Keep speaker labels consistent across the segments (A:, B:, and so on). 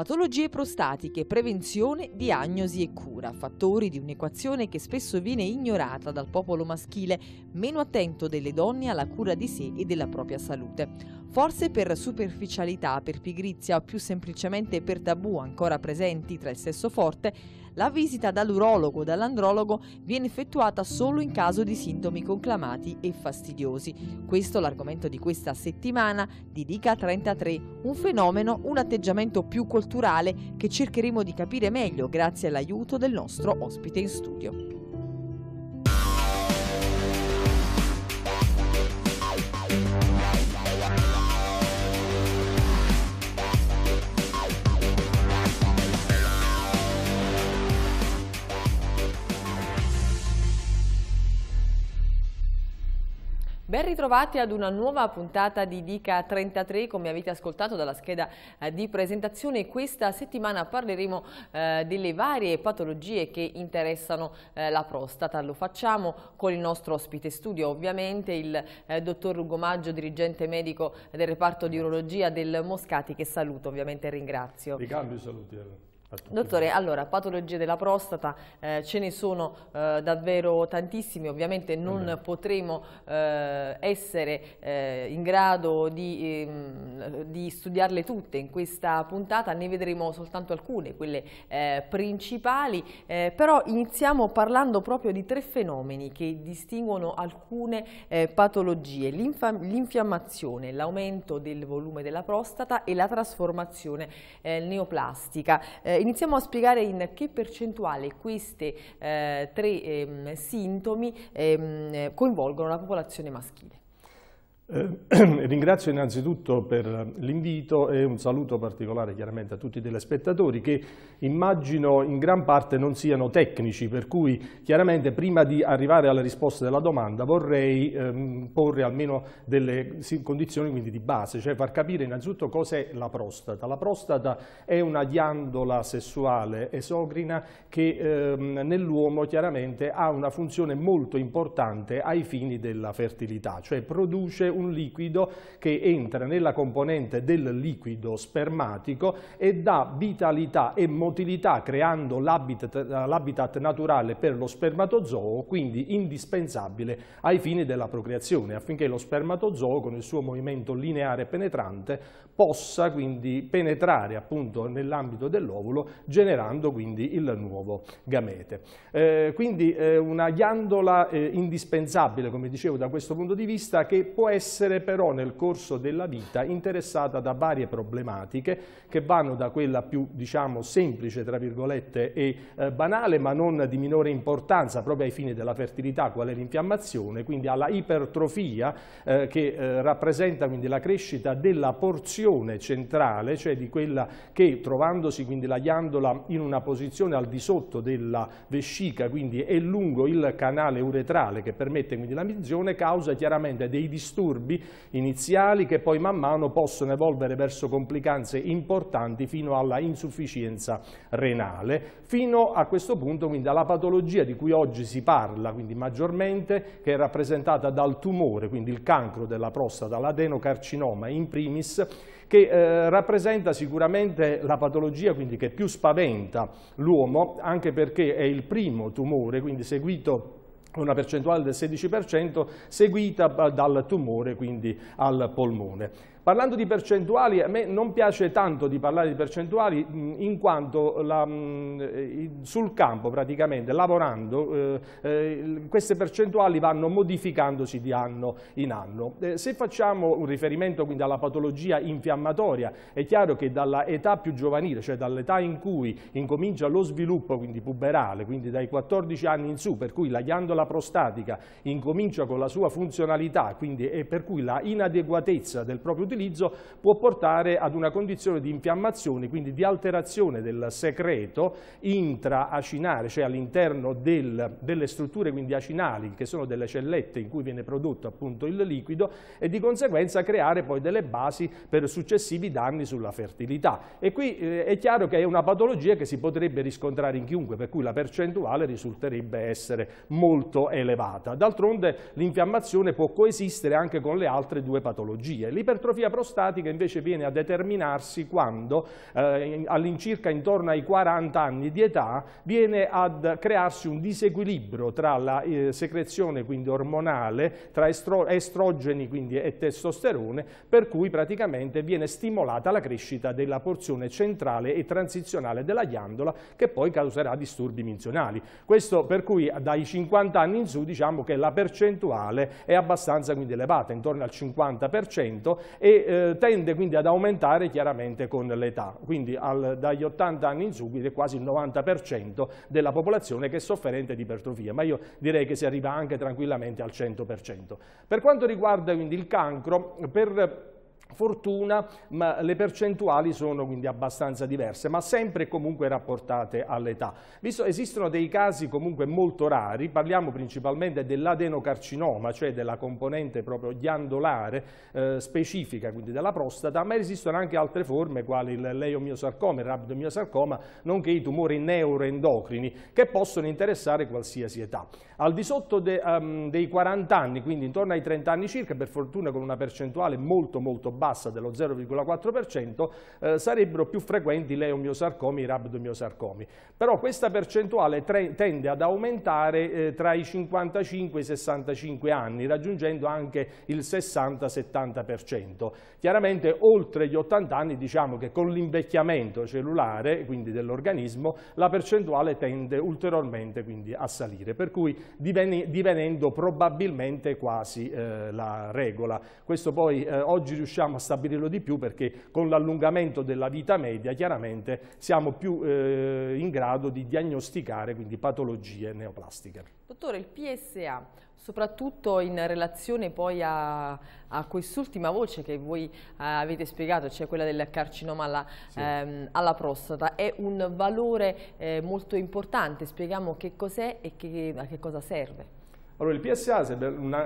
A: Patologie prostatiche, prevenzione, diagnosi e cura, fattori di un'equazione che spesso viene ignorata dal popolo maschile, meno attento delle donne alla cura di sé e della propria salute. Forse per superficialità, per pigrizia o più semplicemente per tabù ancora presenti tra il sesso forte, la visita dall'urologo o dall'andrologo viene effettuata solo in caso di sintomi conclamati e fastidiosi. Questo è l'argomento di questa settimana di Dica 33, un fenomeno, un atteggiamento più culturale che cercheremo di capire meglio grazie all'aiuto del nostro ospite in studio. Ben ritrovati ad una nuova puntata di Dica 33, come avete ascoltato dalla scheda eh, di presentazione. Questa settimana parleremo eh, delle varie patologie che interessano eh, la prostata. Lo facciamo con il nostro ospite studio, ovviamente il eh, dottor Ugo Maggio, dirigente medico del reparto di urologia del Moscati, che saluto ovviamente e ringrazio. Ricambio saluti. Allora. Dottore, allora, patologie della prostata eh, ce ne sono eh, davvero tantissime, ovviamente non mm. potremo eh, essere eh, in grado di, ehm, di, studiarle tutte in questa puntata, ne vedremo soltanto alcune, quelle eh, principali, eh, però iniziamo parlando proprio di tre fenomeni che distinguono alcune patologie, l'infiammazione, l'aumento del volume della prostata e la trasformazione neoplastica iniziamo a spiegare in che percentuale questi eh, tre eh, sintomi ehm, coinvolgono la popolazione maschile. Eh,
B: ringrazio innanzitutto per l'invito e un saluto particolare chiaramente a tutti i telespettatori che immagino in gran parte non siano tecnici, per cui chiaramente prima di arrivare alla risposta della domanda vorrei ehm, porre almeno delle condizioni quindi di base, cioè far capire innanzitutto cos'è la prostata. La prostata è una ghiandola sessuale esocrina che ehm, nell'uomo chiaramente ha una funzione molto importante ai fini della fertilità, cioè produce un un liquido che entra nella componente del liquido spermatico e dà vitalità e motilità creando l'habitat naturale per lo spermatozoo, quindi indispensabile ai fini della procreazione, affinché lo spermatozoo con il suo movimento lineare penetrante possa quindi penetrare appunto nell'ambito dell'ovulo generando quindi il nuovo gamete. Eh, quindi eh, una ghiandola eh, indispensabile, come dicevo, da questo punto di vista che può essere essere però nel corso della vita interessata da varie problematiche che vanno da quella più diciamo semplice tra virgolette e eh, banale ma non di minore importanza proprio ai fini della fertilità qual è l'infiammazione quindi alla ipertrofia eh, che eh, rappresenta quindi la crescita della porzione centrale cioè di quella che trovandosi quindi la ghiandola in una posizione al di sotto della vescica quindi è lungo il canale uretrale che permette quindi la missione causa chiaramente dei disturbi disturbi iniziali che poi man mano possono evolvere verso complicanze importanti fino alla insufficienza renale, fino a questo punto quindi alla patologia di cui oggi si parla, quindi maggiormente, che è rappresentata dal tumore, quindi il cancro della prostata, l'adenocarcinoma in primis, che eh, rappresenta sicuramente la patologia quindi, che più spaventa l'uomo, anche perché è il primo tumore, quindi seguito una percentuale del 16%, seguita dal tumore, quindi al polmone. Parlando di percentuali, a me non piace tanto di parlare di percentuali in quanto la, sul campo praticamente, lavorando, eh, eh, queste percentuali vanno modificandosi di anno in anno. Eh, se facciamo un riferimento quindi alla patologia infiammatoria, è chiaro che dalla età più giovanile, cioè dall'età in cui incomincia lo sviluppo quindi puberale, quindi dai 14 anni in su, per cui la ghiandola prostatica incomincia con la sua funzionalità quindi, e per cui la inadeguatezza del proprio utilizzo può portare ad una condizione di infiammazione, quindi di alterazione del secreto intraacinare, cioè all'interno del, delle strutture quindi acinali, che sono delle cellette in cui viene prodotto appunto il liquido, e di conseguenza creare poi delle basi per successivi danni sulla fertilità. E qui eh, è chiaro che è una patologia che si potrebbe riscontrare in chiunque, per cui la percentuale risulterebbe essere molto elevata. D'altronde l'infiammazione può coesistere anche con le altre due patologie. L'ipertrofia L'atropia prostatica invece viene a determinarsi quando eh, all'incirca intorno ai 40 anni di età viene a crearsi un disequilibrio tra la eh, secrezione quindi ormonale, tra estro estrogeni quindi, e testosterone, per cui praticamente viene stimolata la crescita della porzione centrale e transizionale della ghiandola che poi causerà disturbi menzionali. Questo per cui eh, dai 50 anni in su diciamo che la percentuale è abbastanza quindi elevata, intorno al 50% e e eh, tende quindi ad aumentare chiaramente con l'età, quindi al, dagli 80 anni in subito è quasi il 90% della popolazione che è sofferente di ipertrofia, ma io direi che si arriva anche tranquillamente al 100%. Per quanto riguarda quindi il cancro, per fortuna, ma le percentuali sono quindi abbastanza diverse, ma sempre comunque rapportate all'età. esistono dei casi comunque molto rari, parliamo principalmente dell'adenocarcinoma, cioè della componente proprio ghiandolare eh, specifica, quindi della prostata, ma esistono anche altre forme, quali il leiomiosarcoma, il rabdomyosarcoma, nonché i tumori neuroendocrini, che possono interessare qualsiasi età. Al di sotto de, um, dei 40 anni, quindi intorno ai 30 anni circa, per fortuna con una percentuale molto molto bassa, bassa dello 0,4% eh, sarebbero più frequenti le omiosarcomi e i rabdomiosarcomi. Però questa percentuale tende ad aumentare eh, tra i 55 e i 65 anni, raggiungendo anche il 60-70%. Chiaramente oltre gli 80 anni diciamo che con l'invecchiamento cellulare, quindi dell'organismo, la percentuale tende ulteriormente quindi, a salire, per cui diveni, divenendo probabilmente quasi eh, la regola. Questo poi eh, oggi riusciamo riusciamo a stabilirlo di più perché con l'allungamento della vita media chiaramente siamo più eh, in grado di diagnosticare quindi patologie neoplastiche.
A: Dottore, il PSA, soprattutto in relazione poi a, a quest'ultima voce che voi eh, avete spiegato, cioè quella del carcinoma alla, sì. ehm, alla prostata, è un valore eh, molto importante. Spieghiamo che cos'è e che, a che cosa serve.
B: Allora, il PSA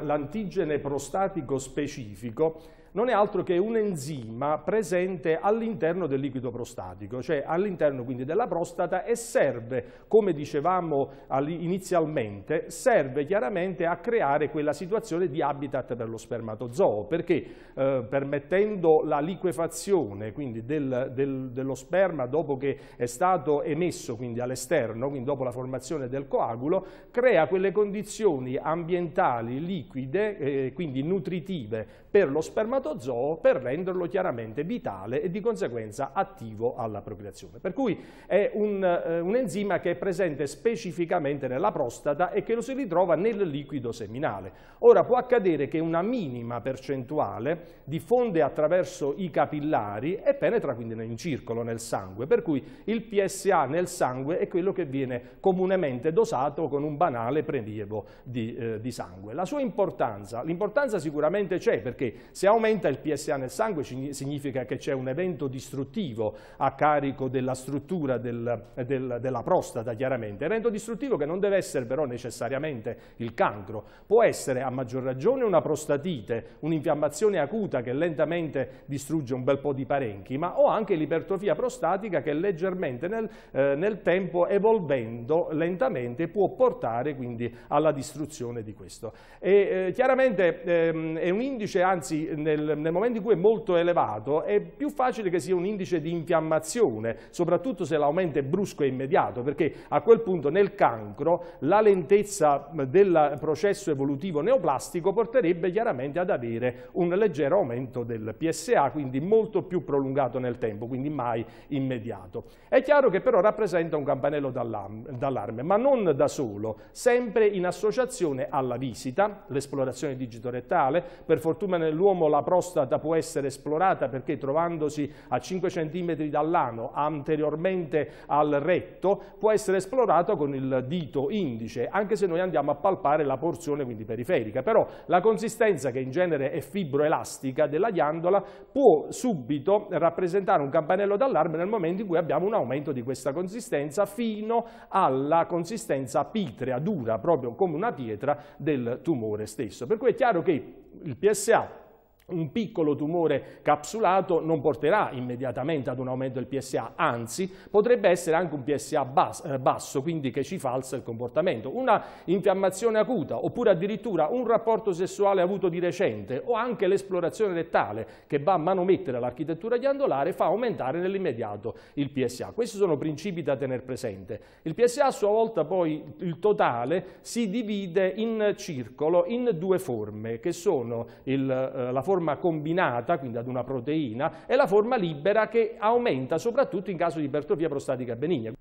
B: l'antigene prostatico specifico non è altro che un enzima presente all'interno del liquido prostatico, cioè all'interno quindi della prostata e serve, come dicevamo inizialmente, serve chiaramente a creare quella situazione di habitat per lo spermatozoo, perché eh, permettendo la liquefazione quindi del, del, dello sperma dopo che è stato emesso quindi all'esterno, quindi dopo la formazione del coagulo, crea quelle condizioni ambientali liquide, eh, quindi nutritive per lo spermatozoo spermatozoo per renderlo chiaramente vitale e di conseguenza attivo alla procreazione. Per cui è un, eh, un enzima che è presente specificamente nella prostata e che lo si ritrova nel liquido seminale. Ora può accadere che una minima percentuale diffonde attraverso i capillari e penetra quindi in circolo nel sangue, per cui il PSA nel sangue è quello che viene comunemente dosato con un banale prelievo di, eh, di sangue. La sua importanza, l'importanza sicuramente c'è perché se aumenta aumenta il PSA nel sangue significa che c'è un evento distruttivo a carico della struttura del, del, della prostata, chiaramente. Evento distruttivo che non deve essere però necessariamente il cancro. Può essere a maggior ragione una prostatite, un'infiammazione acuta che lentamente distrugge un bel po' di parenchima o anche l'ipertrofia prostatica che leggermente nel, eh, nel tempo evolvendo lentamente può portare quindi alla distruzione di questo. E, eh, chiaramente ehm, è un indice, anzi nel nel, nel, momento in cui è molto elevato è più facile che sia un indice di infiammazione, soprattutto se l'aumento è brusco e immediato, perché a quel punto nel cancro la lentezza del processo evolutivo neoplastico porterebbe chiaramente ad avere un leggero aumento del PSA, quindi molto più prolungato nel tempo, quindi mai immediato. È chiaro che però rappresenta un campanello d'allarme, ma non da solo, sempre in associazione alla visita, l'esplorazione digitorettale, per fortuna nell'uomo la prossima prostata può essere esplorata perché trovandosi a 5 cm dall'ano anteriormente al retto può essere esplorato con il dito indice anche se noi andiamo a palpare la porzione quindi periferica però la consistenza che in genere è fibroelastica della ghiandola può subito rappresentare un campanello d'allarme nel momento in cui abbiamo un aumento di questa consistenza fino alla consistenza pitrea dura proprio come una pietra del tumore stesso per cui è chiaro che il PSA un piccolo tumore capsulato non porterà immediatamente ad un aumento del PSA, anzi potrebbe essere anche un PSA basso, eh, basso, quindi che ci falsa il comportamento. Una infiammazione acuta oppure addirittura un rapporto sessuale avuto di recente o anche l'esplorazione rettale che va a manomettere l'architettura ghiandolare fa aumentare nell'immediato il PSA. Questi sono principi da tenere presente. Il PSA a sua volta poi il totale si divide in circolo in due forme che sono il, eh, la forma forma combinata, quindi ad una proteina, e la forma libera che aumenta soprattutto in caso di ipertrofia prostatica benigna.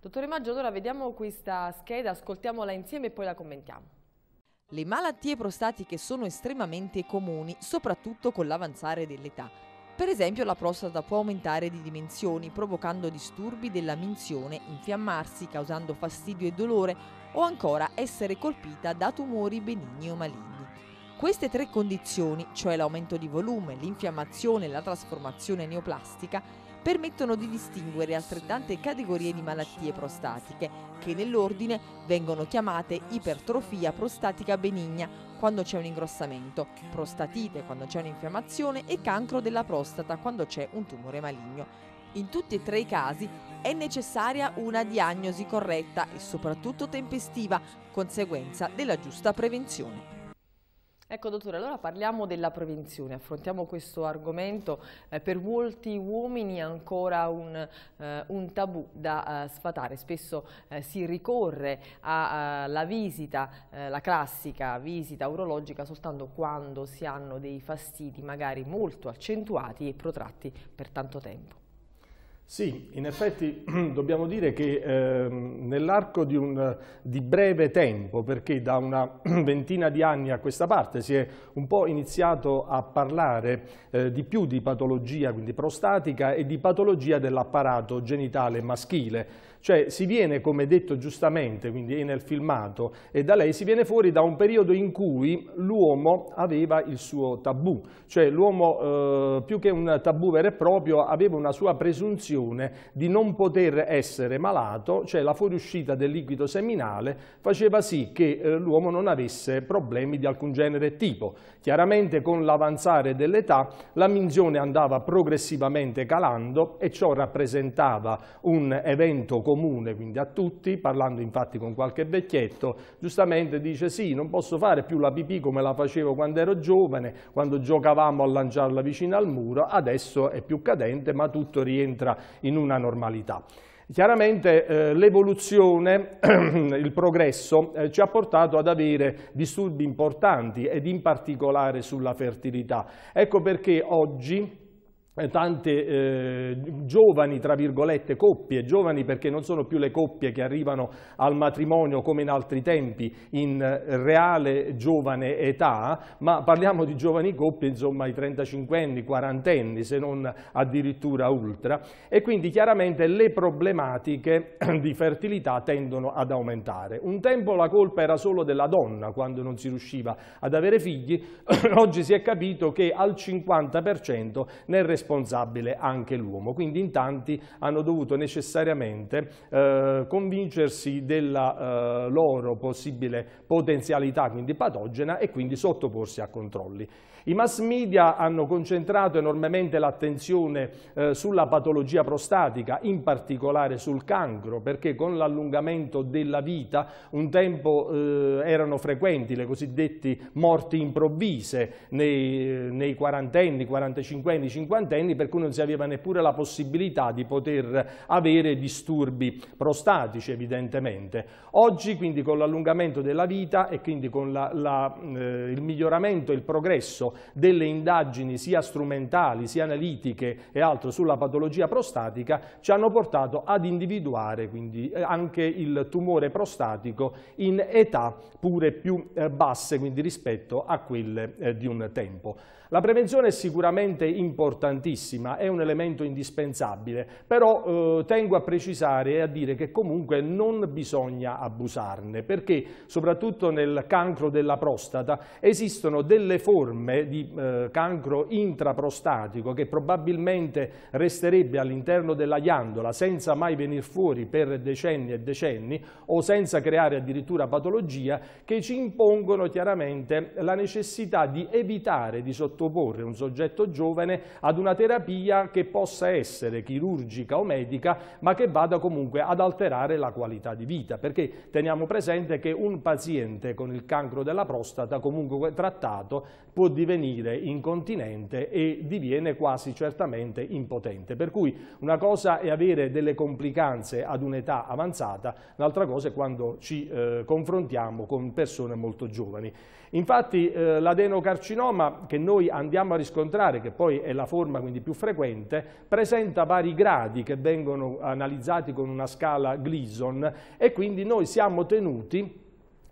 A: Dottore Maggio, allora vediamo questa scheda, ascoltiamola insieme e poi la commentiamo. Le malattie prostatiche sono estremamente comuni, soprattutto con l'avanzare dell'età. Per esempio la prostata può aumentare di dimensioni, provocando disturbi della minzione, infiammarsi, causando fastidio e dolore o ancora essere colpita da tumori benigni o maligni. Queste tre condizioni, cioè l'aumento di volume, l'infiammazione e la trasformazione neoplastica, permettono di distinguere altrettante categorie di malattie prostatiche, che nell'ordine vengono chiamate ipertrofia prostatica benigna quando c'è un ingrossamento, prostatite quando c'è un'infiammazione e cancro della prostata quando c'è un tumore maligno. In tutti e tre i casi è necessaria una diagnosi corretta e soprattutto tempestiva, conseguenza della giusta prevenzione. Ecco dottore, allora parliamo della prevenzione, affrontiamo questo argomento eh, per molti uomini ancora un, eh, un tabù da eh, sfatare, spesso eh, si ricorre alla eh, visita, eh, la classica visita urologica soltanto quando si hanno dei fastidi magari molto accentuati e protratti per tanto tempo.
B: Sì, in effetti dobbiamo dire che eh, nell'arco di, di, breve tempo, perché da una ventina di anni a questa parte si è un po' iniziato a parlare eh, di più di patologia, quindi prostatica, e di patologia dell'apparato genitale maschile. Cioè si viene, come detto giustamente, quindi è nel filmato, e da lei si viene fuori da un periodo in cui l'uomo aveva il suo tabù, cioè l'uomo eh, più che un tabù vero e proprio aveva una sua presunzione di non poter essere malato, cioè la fuoriuscita del liquido seminale faceva sì che eh, l'uomo non avesse problemi di alcun genere e tipo. Chiaramente con l'avanzare dell'età la minzione andava progressivamente calando e ciò rappresentava un evento comune, quindi a tutti, parlando infatti con qualche vecchietto, giustamente dice sì, non posso fare più la pipì come la facevo quando ero giovane, quando giocavamo a lanciarla vicino al muro, adesso è più cadente ma tutto rientra in una normalità. Chiaramente eh, l'evoluzione, il progresso, eh, ci ha portato ad avere disturbi importanti ed in particolare sulla fertilità. Ecco perché oggi eh, tante eh, giovani, tra virgolette, coppie, giovani perché non sono più le coppie che arrivano al matrimonio come in altri tempi, in reale giovane età, ma parliamo di giovani coppie, insomma, i 35 anni, 40 anni, se non addirittura ultra, e quindi chiaramente le problematiche di fertilità tendono ad aumentare. Un tempo la colpa era solo della donna quando non si riusciva ad avere figli, oggi si è capito che al 50% nel rispetto responsabile anche l'uomo. Quindi in tanti hanno dovuto necessariamente eh, convincersi della eh, loro possibile potenzialità, quindi patogena, e quindi sottoporsi a controlli. I mass media hanno concentrato enormemente l'attenzione eh, sulla patologia prostatica, in particolare sul cancro, perché con l'allungamento della vita un tempo eh, erano frequenti le cosiddette morti improvvise nei, nei quarantenni, quarantacinquenni, cinquantenni, per cui non si aveva neppure la possibilità di poter avere disturbi prostatici evidentemente. Oggi quindi con l'allungamento della vita e quindi con la, la, eh, il miglioramento, e il progresso delle indagini sia strumentali sia analitiche e altro sulla patologia prostatica ci hanno portato ad individuare quindi eh, anche il tumore prostatico in età pure più eh, basse quindi rispetto a quelle eh, di un tempo. La prevenzione è sicuramente importantissima, è un elemento indispensabile, però eh, tengo a precisare e a dire che comunque non bisogna abusarne, perché soprattutto nel cancro della prostata esistono delle forme di eh, cancro intraprostatico che probabilmente resterebbe all'interno della ghiandola senza mai venire fuori per decenni e decenni o senza creare addirittura patologia che ci impongono chiaramente la necessità di evitare di sottolineare sottoporre un soggetto giovane ad una terapia che possa essere chirurgica o medica, ma che vada comunque ad alterare la qualità di vita, perché teniamo presente che un paziente con il cancro della prostata comunque trattato può divenire incontinente e diviene quasi certamente impotente. Per cui una cosa è avere delle complicanze ad un'età avanzata, un'altra cosa è quando ci eh, confrontiamo con persone molto giovani. Infatti eh, l'adenocarcinoma che noi andiamo a riscontrare, che poi è la forma quindi più frequente, presenta vari gradi che vengono analizzati con una scala Gleason e quindi noi siamo tenuti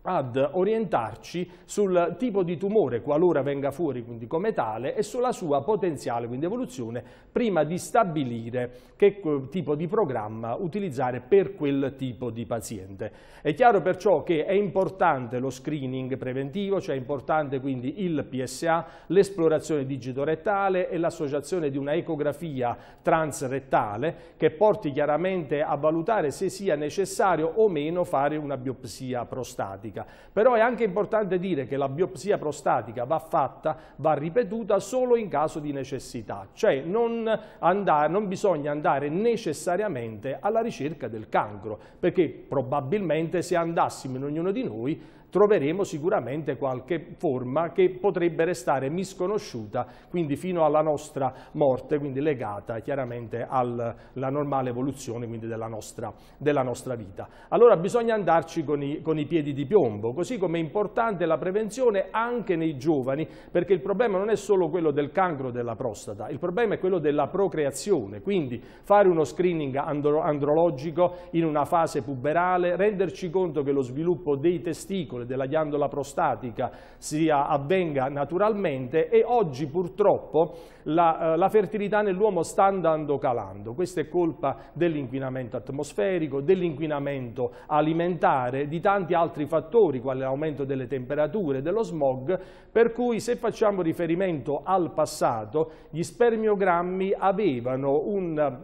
B: ad orientarci sul tipo di tumore qualora venga fuori quindi come tale e sulla sua potenziale quindi evoluzione prima di stabilire che tipo di programma utilizzare per quel tipo di paziente. È chiaro perciò che è importante lo screening preventivo, cioè è importante quindi il PSA, l'esplorazione digitorettale e l'associazione di una ecografia transrettale che porti chiaramente a valutare se sia necessario o meno fare una biopsia prostatica prostatica, però è anche importante dire che la biopsia prostatica va fatta, va ripetuta solo in caso di necessità, cioè non, andare, non bisogna andare necessariamente alla ricerca del cancro, perché probabilmente se andassimo in ognuno di noi troveremo sicuramente qualche forma che potrebbe restare misconosciuta, quindi fino alla nostra morte, quindi legata chiaramente alla normale evoluzione della nostra, della, nostra, vita. Allora bisogna andarci con i, con i piedi di piombo, così come è importante la prevenzione anche nei giovani, perché il problema non è solo quello del cancro della prostata, il problema è quello della procreazione, quindi fare uno screening andro andrologico in una fase puberale, renderci conto che lo sviluppo dei testicoli, della ghiandola prostatica sia, avvenga naturalmente e oggi purtroppo la, eh, la fertilità nell'uomo sta andando calando. Questa è colpa dell'inquinamento atmosferico, dell'inquinamento alimentare, di tanti altri fattori, quali l'aumento delle temperature, dello smog, per cui se facciamo riferimento al passato, gli spermiogrammi avevano un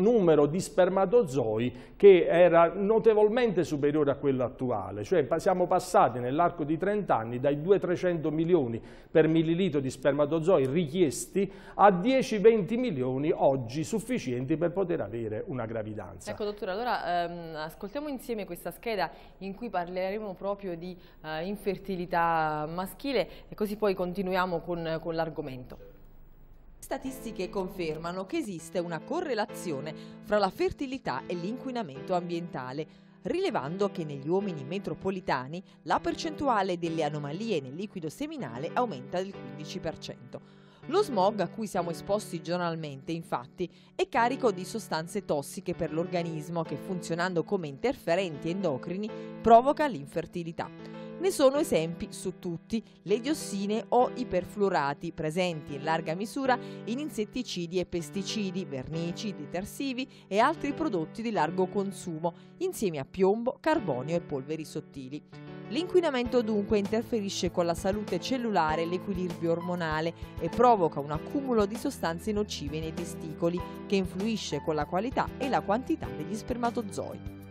B: numero di spermatozoi che era notevolmente superiore a quello attuale, cioè siamo passati nell'arco di 30 anni dai 2 300 milioni per millilitro di spermatozoi richiesti a 10-20 milioni oggi sufficienti per poter avere una gravidanza.
A: Ecco dottore, allora ehm, ascoltiamo insieme questa scheda in cui parleremo proprio di eh, infertilità maschile e così poi continuiamo con, con l'argomento statistiche confermano che esiste una correlazione fra la fertilità e l'inquinamento ambientale, rilevando che negli uomini metropolitani la percentuale delle anomalie nel liquido seminale aumenta del 15%. Lo smog a cui siamo esposti giornalmente, infatti, è carico di sostanze tossiche per l'organismo che, funzionando come interferenti endocrini, provoca l'infertilità. Ne sono esempi su tutti le diossine o i perfluorati presenti in larga misura in insetticidi e pesticidi, vernici, detersivi e altri prodotti di largo consumo, insieme a piombo, carbonio e polveri sottili. L'inquinamento dunque interferisce con la salute cellulare e l'equilibrio ormonale e provoca un accumulo di sostanze nocive nei testicoli che influisce con la qualità e la quantità degli spermatozoi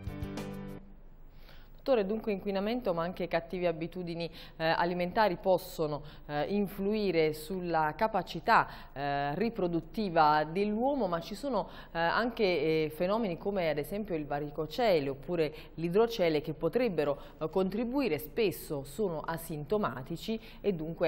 A: fattore dunque inquinamento ma anche cattive abitudini eh, alimentari possono eh, influire sulla capacità eh, riproduttiva dell'uomo ma ci sono eh, anche eh, fenomeni come ad esempio il varicocele oppure l'idrocele che potrebbero eh, contribuire spesso sono asintomatici e dunque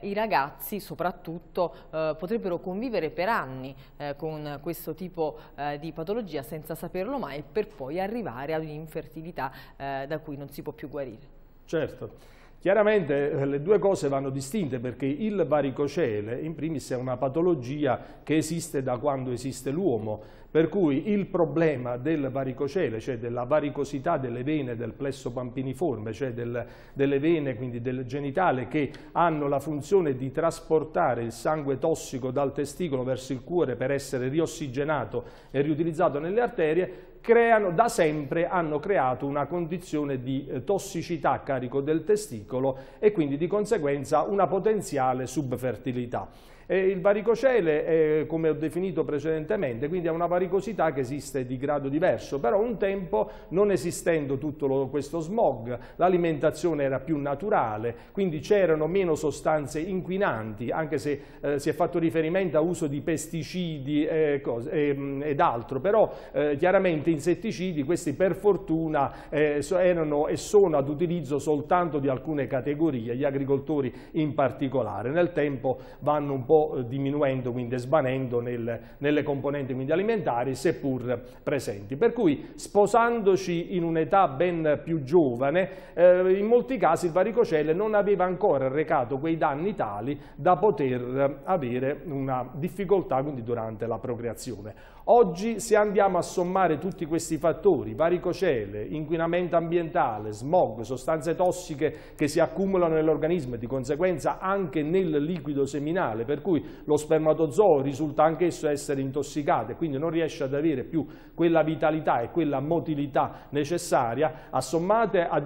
A: i ragazzi soprattutto potrebbero convivere per anni con questo tipo di patologia senza saperlo mai per poi arrivare ad un'infertilità eh, da da cui non si può più guarire.
B: Certo. Chiaramente eh, le due cose vanno distinte perché il varicocele in primis è una patologia che esiste da quando esiste l'uomo, per cui il problema del varicocele, cioè della varicosità delle vene del plesso pampiniforme, cioè del, delle vene quindi del genitale che hanno la funzione di trasportare il sangue tossico dal testicolo verso il cuore per essere riossigenato e riutilizzato nelle arterie, creano, da sempre hanno creato una condizione di eh, tossicità a carico del testicolo e quindi di conseguenza una potenziale subfertilità. E eh, il varicocele è come ho definito precedentemente, quindi è una varicosità che esiste di grado diverso, però un tempo non esistendo tutto lo, questo smog, l'alimentazione era più naturale, quindi c'erano meno sostanze inquinanti, anche se eh, si è fatto riferimento a uso di pesticidi eh, cose, eh, ed altro, però eh, chiaramente insetticidi, questi per fortuna eh, erano e sono ad utilizzo soltanto di alcune categorie, gli agricoltori in particolare. Nel tempo vanno un po' eh, diminuendo, quindi svanendo nel, nelle componenti quindi alimentari, seppur presenti. Per cui sposandoci in un'età ben più giovane, eh, in molti casi il varicocele non aveva ancora recato quei danni tali da poter avere una difficoltà quindi durante la procreazione. Oggi se andiamo a sommare tutti tutti questi fattori, varicocele, inquinamento ambientale, smog, sostanze tossiche che si accumulano nell'organismo e di conseguenza anche nel liquido seminale, per cui lo spermatozoo risulta anch'esso essere intossicato e quindi non riesce ad avere più quella vitalità e quella motilità necessaria, assommate a,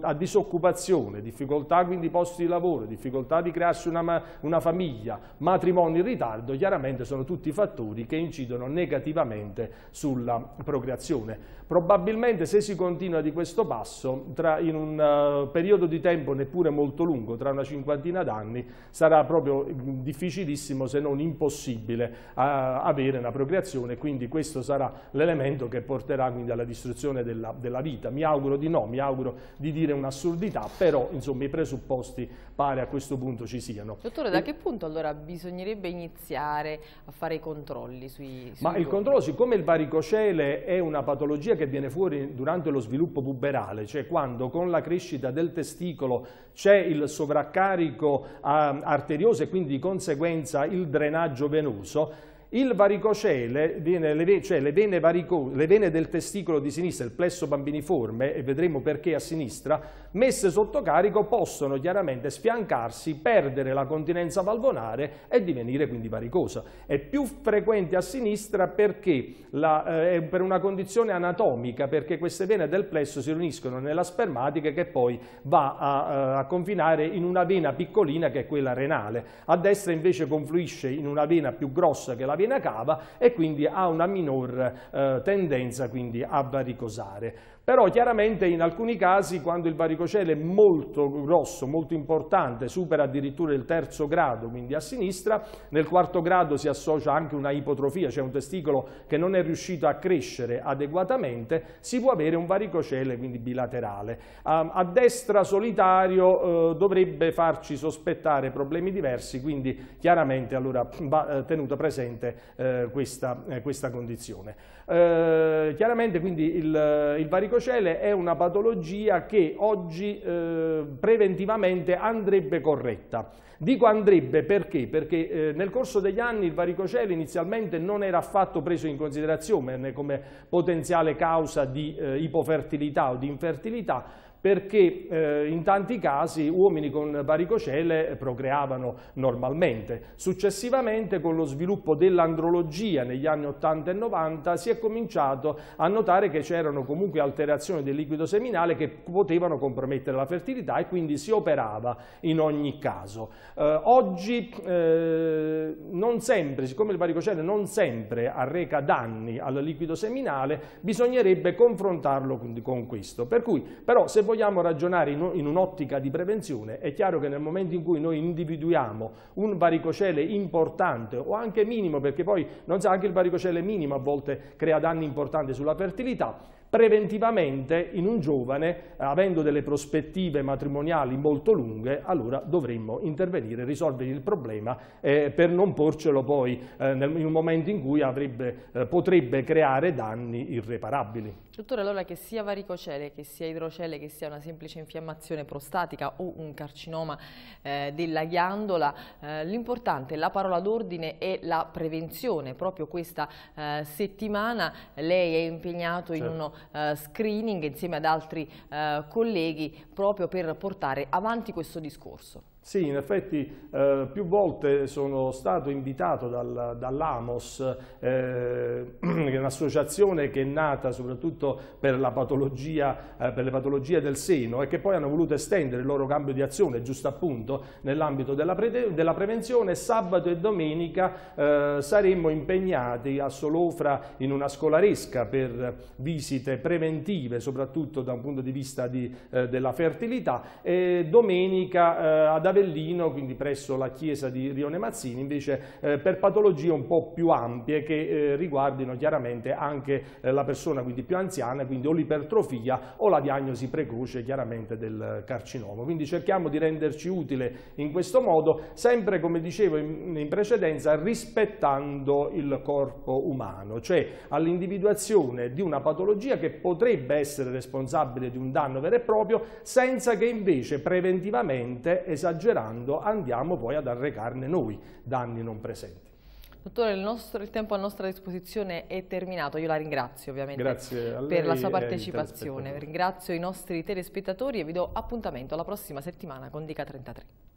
B: a disoccupazione, difficoltà quindi posti di lavoro, difficoltà di crearsi una, una famiglia, matrimoni in ritardo, chiaramente sono tutti fattori che incidono negativamente sulla progressione creazione Probabilmente se si continua di questo passo, tra, in un uh, periodo di tempo neppure molto lungo, tra una cinquantina d'anni, sarà proprio mm, difficilissimo se non impossibile uh, avere una procreazione, quindi questo sarà l'elemento che porterà quindi alla distruzione della, della vita. Mi auguro di no, mi auguro di dire un'assurdità, però insomma i presupposti pare a questo punto ci siano.
A: Dottore, da che punto allora bisognerebbe iniziare a fare i controlli sui... sui Ma il
B: controllo, siccome il varicocele è una patologia che viene fuori durante lo sviluppo puberale, cioè quando con la crescita del testicolo c'è il sovraccarico ah, arterioso e quindi di conseguenza il drenaggio venoso, il varicocele, cioè le vene, varico, le vene del testicolo di sinistra, il plesso bambiniforme, e vedremo perché a sinistra, messe sotto carico possono chiaramente sfiancarsi, perdere la continenza valvolare e divenire quindi varicosa. È più frequente a sinistra perché la, eh, per una condizione anatomica, perché queste vene del plesso si riuniscono nella spermatica che poi va a, eh, a confinare in una vena piccolina che è quella renale. A destra invece confluisce in una vena più grossa che la vena cava e quindi ha una minor eh, tendenza quindi a varicosare. Però chiaramente in alcuni casi quando il varicocele è molto grosso, molto importante, supera addirittura il terzo grado, quindi a sinistra, nel quarto grado si associa anche una ipotrofia, cioè un testicolo che non è riuscito a crescere adeguatamente, si può avere un varicocele quindi bilaterale. Ehm, a, destra solitario eh, dovrebbe farci sospettare problemi diversi, quindi chiaramente allora va eh, tenuta presente eh, questa, questa, condizione. chiaramente quindi il, il varicocele microcele è una patologia che oggi eh, preventivamente andrebbe corretta. Dico andrebbe perché? Perché eh, nel corso degli anni il varicocele inizialmente non era affatto preso in considerazione come potenziale causa di eh, ipofertilità o di infertilità, perché eh, in tanti casi uomini con varicocele procreavano normalmente. Successivamente con lo sviluppo dell'andrologia negli anni 80 e 90 si è cominciato a notare che c'erano comunque alterazioni del liquido seminale che potevano compromettere la fertilità e quindi si operava in ogni caso. Eh, oggi eh, non sempre, siccome il varicocele non sempre arreca danni al liquido seminale, bisognerebbe confrontarlo con questo. Per cui però se vogliamo vogliamo ragionare in un'ottica di prevenzione, è chiaro che nel momento in cui noi individuiamo un varicocele importante o anche minimo, perché poi non sa, anche il varicocele minimo a volte crea danni importanti sulla fertilità, preventivamente in un giovane, avendo delle prospettive matrimoniali molto lunghe, allora dovremmo intervenire, risolvere il problema eh, per non porcelo poi eh, nel, in un momento in cui avrebbe, eh, potrebbe creare danni irreparabili.
A: Dottore, allora che sia varicocele, che sia idrocele, che sia una semplice infiammazione prostatica o un carcinoma eh, della ghiandola, eh, l'importante, la parola d'ordine è la prevenzione. Proprio questa eh, settimana lei è impegnato certo. in uno eh, screening insieme ad altri eh, colleghi proprio per portare avanti questo discorso.
B: Sì, in effetti eh, più volte sono stato invitato dal, dall'AMOS, eh, che è un'associazione che è nata soprattutto per, patologia, eh, per, le patologie del seno e che poi hanno voluto estendere il loro cambio di azione, giusto appunto, nell'ambito della, pre della, prevenzione. Sabato e domenica eh, saremmo impegnati a Solofra in una scolaresca per visite preventive, soprattutto da un punto di vista di, eh, della fertilità, e domenica eh, ad avere Avellino, quindi presso la chiesa di Rione Mazzini, invece eh, per patologie un po' più ampie che eh, riguardino chiaramente anche eh, la persona quindi più anziana, quindi o l'ipertrofia o la diagnosi precoce chiaramente del carcinoma. Quindi cerchiamo di renderci utile in questo modo, sempre come dicevo in, in precedenza, rispettando il corpo umano, cioè all'individuazione di una patologia che potrebbe essere responsabile di un danno vero e proprio senza che invece preventivamente esagerare esagerando andiamo poi ad arrecarne noi danni non presenti.
A: Dottore, il, nostro, il, tempo a nostra disposizione è terminato, io la ringrazio ovviamente per la sua partecipazione, ringrazio i nostri telespettatori e vi do appuntamento alla prossima settimana con Dica 33.